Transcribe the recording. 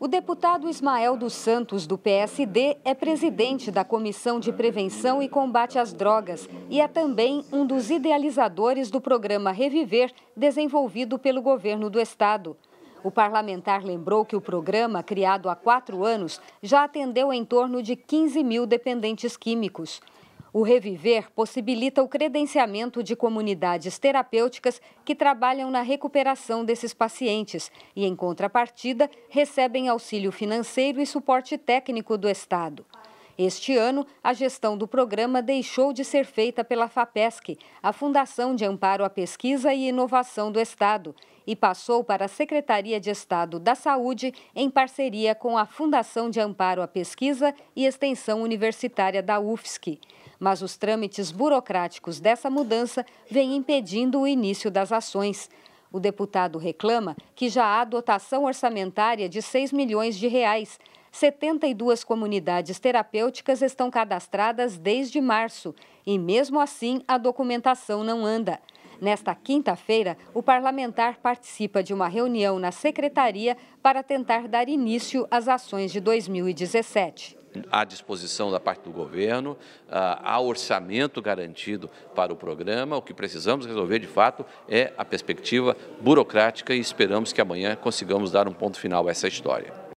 O deputado Ismael dos Santos, do PSD, é presidente da Comissão de Prevenção e Combate às Drogas e é também um dos idealizadores do programa Reviver, desenvolvido pelo governo do Estado. O parlamentar lembrou que o programa, criado há quatro anos, já atendeu em torno de 15 mil dependentes químicos. O Reviver possibilita o credenciamento de comunidades terapêuticas que trabalham na recuperação desses pacientes e, em contrapartida, recebem auxílio financeiro e suporte técnico do Estado. Este ano, a gestão do programa deixou de ser feita pela FAPESC, a Fundação de Amparo à Pesquisa e Inovação do Estado, e passou para a Secretaria de Estado da Saúde em parceria com a Fundação de Amparo à Pesquisa e Extensão Universitária da UFSC. Mas os trâmites burocráticos dessa mudança vêm impedindo o início das ações. O deputado reclama que já há dotação orçamentária de 6 milhões de reais. 72 comunidades terapêuticas estão cadastradas desde março e, mesmo assim, a documentação não anda. Nesta quinta-feira, o parlamentar participa de uma reunião na secretaria para tentar dar início às ações de 2017 à disposição da parte do governo, ah, há orçamento garantido para o programa. O que precisamos resolver, de fato, é a perspectiva burocrática e esperamos que amanhã consigamos dar um ponto final a essa história.